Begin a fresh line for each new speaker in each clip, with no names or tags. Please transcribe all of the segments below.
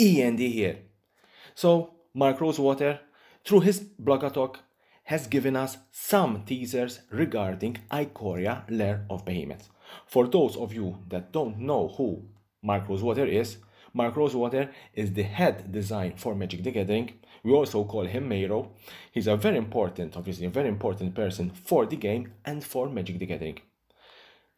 END here. So Mark Rosewater, through his blog talk, has given us some teasers regarding Icoria Lair of Behemoth. For those of you that don't know who Mark Rosewater is, Mark Rosewater is the head design for Magic the Gathering. We also call him Mero. He's a very important, obviously a very important person for the game and for Magic the Gathering.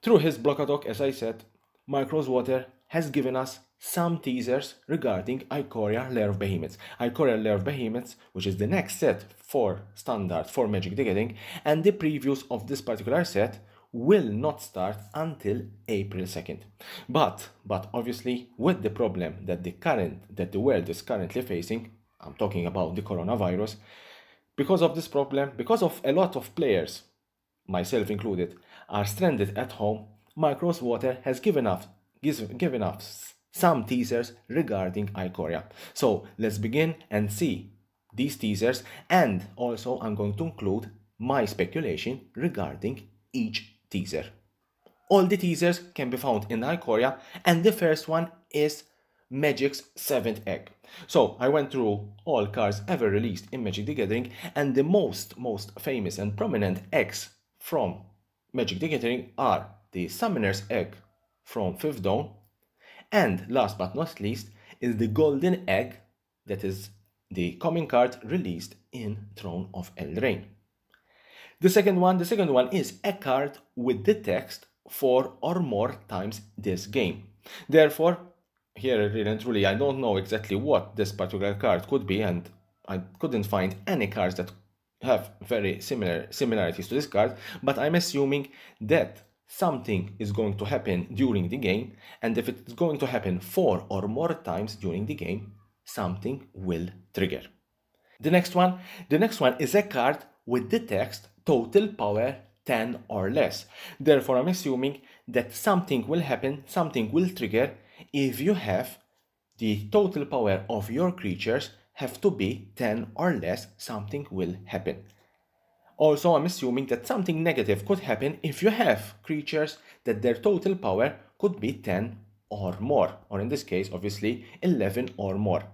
Through his blog talk, as I said, Mark Rosewater has given us some teasers regarding Ikoria Lair of Behemoths. Ikoria Lair of Behemoths, which is the next set for standard for Magic the Gathering, and the previews of this particular set will not start until April 2nd. But but obviously with the problem that the current that the world is currently facing, I'm talking about the coronavirus, because of this problem, because of a lot of players, myself included, are stranded at home, Micros Water has given up given us some teasers regarding iCoria. So let's begin and see these teasers and also I'm going to include my speculation regarding each teaser. All the teasers can be found in iCoria and the first one is Magic's 7th egg. So I went through all cards ever released in Magic the Gathering and the most most famous and prominent eggs from Magic the Gathering are the Summoner's Egg from 5th Dawn and last but not least is the golden egg that is the common card released in Throne of Eldraine. The second one, the second one is a card with the text four or more times this game. Therefore, here really and truly I don't know exactly what this particular card could be and I couldn't find any cards that have very similar similarities to this card, but I'm assuming that something is going to happen during the game and if it's going to happen four or more times during the game something will trigger the next one the next one is a card with the text total power 10 or less therefore i'm assuming that something will happen something will trigger if you have the total power of your creatures have to be 10 or less something will happen also, I'm assuming that something negative could happen if you have creatures that their total power could be 10 or more, or in this case, obviously, 11 or more.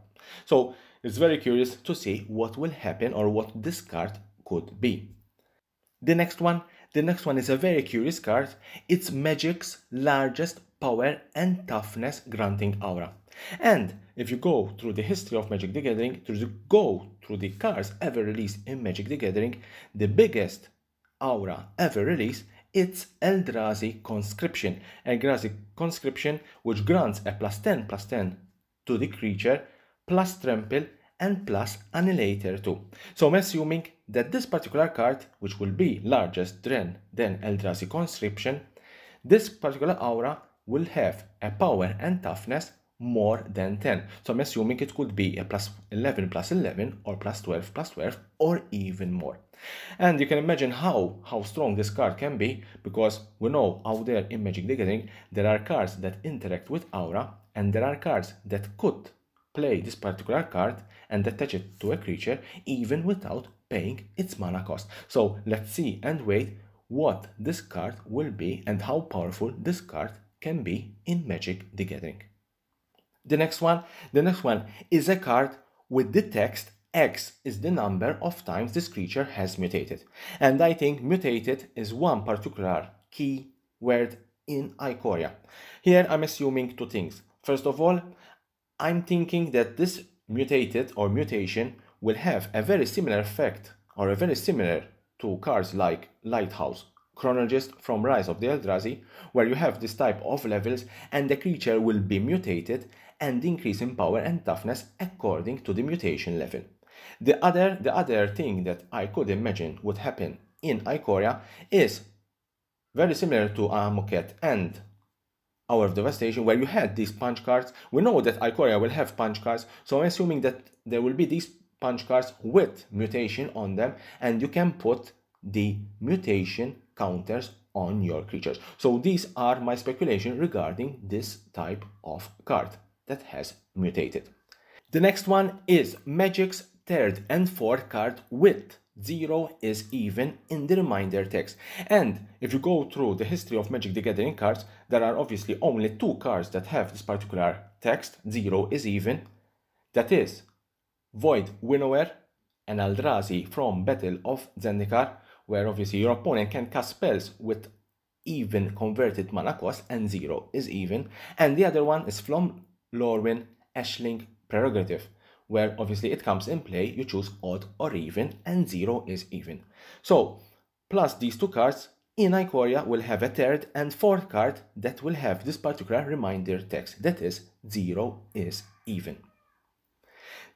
So, it's very curious to see what will happen or what this card could be. The next one, the next one is a very curious card. It's Magic's largest power and toughness granting aura. And if you go through the history of Magic the Gathering, to go through the cards ever released in Magic the Gathering, the biggest aura ever released, it's Eldrazi Conscription. Eldrazi Conscription, which grants a plus 10 plus 10 to the creature, plus Trample, and plus Annihilator too. So I'm assuming that this particular card, which will be largest drain than Eldrazi Conscription, this particular aura will have a power and toughness more than 10. So I'm assuming it could be a plus 11 plus 11 or plus 12 plus 12 or even more. And you can imagine how, how strong this card can be because we know out there in Magic the Gathering there are cards that interact with aura and there are cards that could play this particular card and attach it to a creature even without paying its mana cost. So let's see and wait what this card will be and how powerful this card can be in Magic the Gathering. The next one, the next one is a card with the text X is the number of times this creature has mutated. And I think mutated is one particular key word in Icoria. Here I'm assuming two things. First of all, I'm thinking that this mutated or mutation will have a very similar effect or a very similar to cards like Lighthouse, Chronologist from Rise of the Eldrazi, where you have this type of levels and the creature will be mutated and increase in power and toughness according to the mutation level. The other, the other thing that I could imagine would happen in Icoria is very similar to Amoket and Hour of Devastation where you had these punch cards. We know that Icoria will have punch cards, so I'm assuming that there will be these punch cards with mutation on them and you can put the mutation counters on your creatures. So these are my speculation regarding this type of card that has mutated. The next one is Magic's third and fourth card with 0 is even in the reminder text. And if you go through the history of Magic the Gathering cards, there are obviously only two cards that have this particular text, 0 is even, that is Void Winnower and Aldrazi from Battle of Zendikar, where obviously your opponent can cast spells with even converted mana cost and 0 is even, and the other one is from Lorwin, Ashling prerogative where obviously it comes in play you choose odd or even and zero is even. So plus these two cards in Icoria will have a third and fourth card that will have this particular reminder text that is zero is even.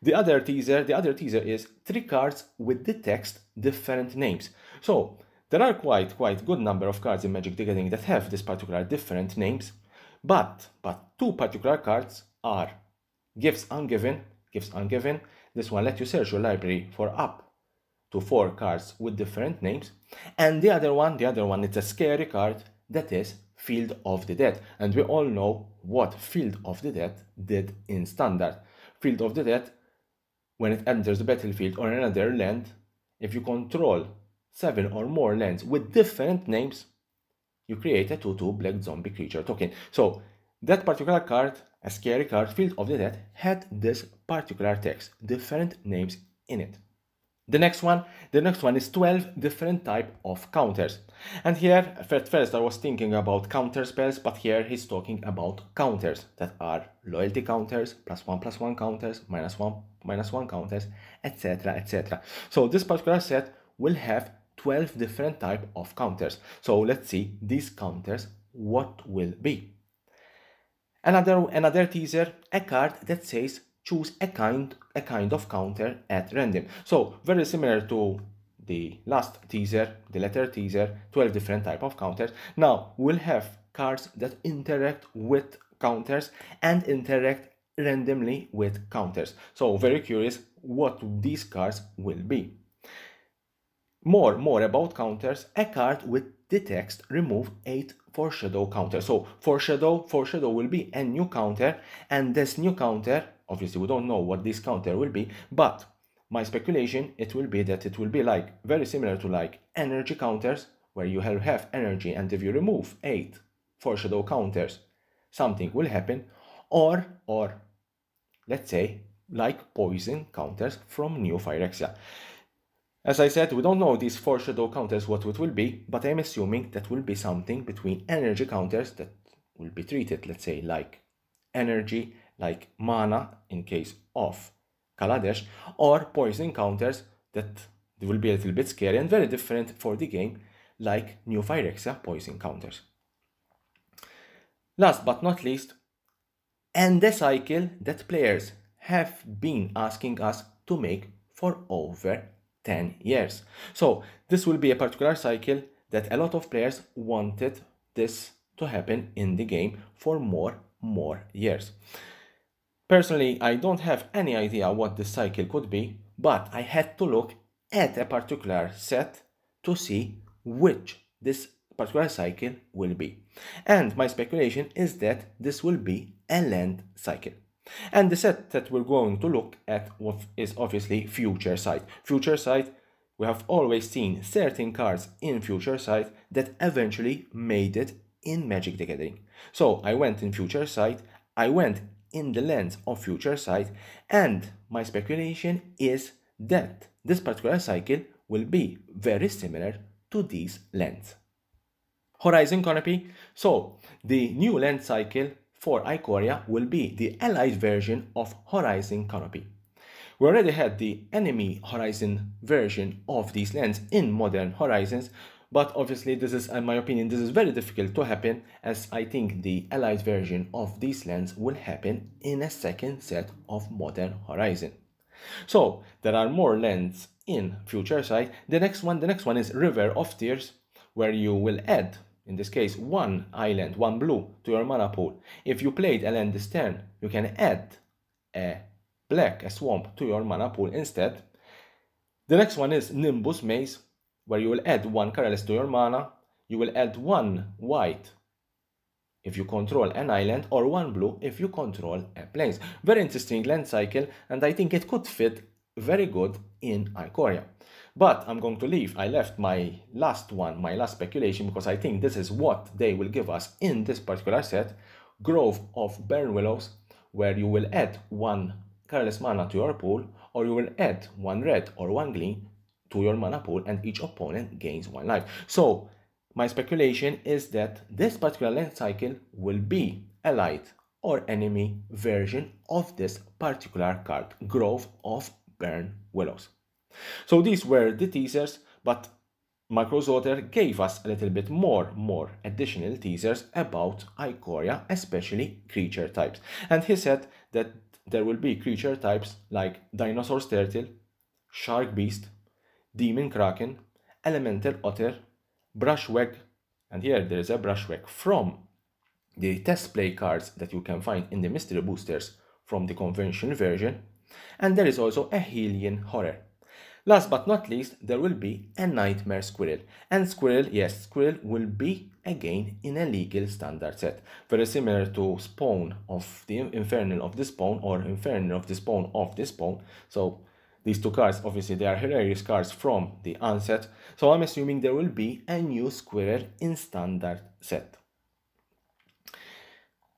The other teaser, the other teaser is three cards with the text different names. So there are quite quite good number of cards in Magic the Gathering that have this particular different names, but but two particular cards are gifts ungiven, gifts ungiven. This one let you search your library for up to four cards with different names. And the other one, the other one, it's a scary card that is Field of the Dead. And we all know what Field of the Dead did in standard. Field of the Dead, when it enters the battlefield or another land, if you control seven or more lands with different names, you create a 2-2 black zombie creature token. So that particular card, a scary card, Field of the Dead, had this particular text, different names in it. The next one, the next one is 12 different type of counters. And here, at first I was thinking about counter spells, but here he's talking about counters that are loyalty counters, plus one plus one counters, minus one minus one counters, etc, etc. So this particular set will have 12 different type of counters. So let's see these counters what will be. Another, another teaser, a card that says choose a kind, a kind of counter at random. So very similar to the last teaser, the letter teaser, 12 different type of counters. Now we'll have cards that interact with counters and interact randomly with counters. So very curious what these cards will be. More, more about counters, a card with the text remove 8 foreshadow counter. So foreshadow, foreshadow will be a new counter and this new counter, obviously we don't know what this counter will be, but my speculation, it will be that it will be like very similar to like energy counters where you have energy and if you remove eight foreshadow counters, something will happen or, or let's say like poison counters from New Phyrexia. As I said, we don't know these four shadow counters what it will be, but I'm assuming that will be something between energy counters that will be treated, let's say, like energy, like mana in case of Kaladesh, or poison counters that will be a little bit scary and very different for the game, like New Phyrexia poison counters. Last but not least, and the cycle that players have been asking us to make for over 10 years. So this will be a particular cycle that a lot of players wanted this to happen in the game for more, more years. Personally, I don't have any idea what this cycle could be, but I had to look at a particular set to see which this particular cycle will be. And my speculation is that this will be a land cycle. And the set that we're going to look at is obviously future sight. Future sight, we have always seen certain cards in future sight that eventually made it in Magic the Gathering. So I went in future sight, I went in the lens of future sight, and my speculation is that this particular cycle will be very similar to these lens. Horizon Canopy. So the new lens cycle for Ikoria will be the allied version of Horizon Canopy. We already had the enemy Horizon version of these lands in Modern Horizons, but obviously this is, in my opinion, this is very difficult to happen as I think the allied version of these lands will happen in a second set of Modern Horizon. So there are more lands in Future Side The next one, the next one is River of Tears, where you will add in this case, one island, one blue to your mana pool. If you played a land this turn, you can add a black, a swamp to your mana pool instead. The next one is Nimbus Maze, where you will add one colorless to your mana. You will add one white if you control an island or one blue if you control a plains. Very interesting land cycle and I think it could fit very good in Ikoria. But I'm going to leave, I left my last one, my last speculation, because I think this is what they will give us in this particular set, Grove of Burn Willows, where you will add one Careless Mana to your pool, or you will add one red or one green to your mana pool, and each opponent gains one life. So, my speculation is that this particular land cycle will be a light or enemy version of this particular card, Grove of Burn Willows. So these were the teasers, but Microsoft gave us a little bit more, more additional teasers about Icoria, especially creature types. And he said that there will be creature types like Dinosaur Turtle, Shark Beast, Demon Kraken, Elemental Otter, brushwag, and here there is a brushwag from the test play cards that you can find in the mystery boosters from the conventional version, and there is also a Helian Horror. Last but not least, there will be a nightmare squirrel. And squirrel, yes, squirrel will be again in a legal standard set. Very similar to spawn of the infernal of the spawn or infernal of the spawn of the spawn. So these two cards, obviously they are hilarious cards from the unset. So I'm assuming there will be a new squirrel in standard set.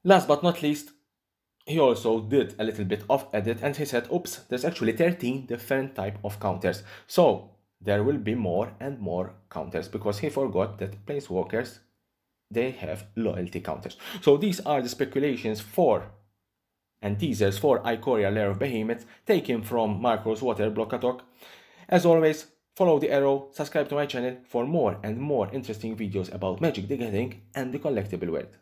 Last but not least, he also did a little bit of edit and he said, oops, there's actually 13 different type of counters. So there will be more and more counters because he forgot that planeswalkers, they have loyalty counters. So these are the speculations for and teasers for Icoria Lair of Behemoth taken from Marcos Water Blockatok. As always, follow the arrow, subscribe to my channel for more and more interesting videos about Magic the Gathering and the collectible world.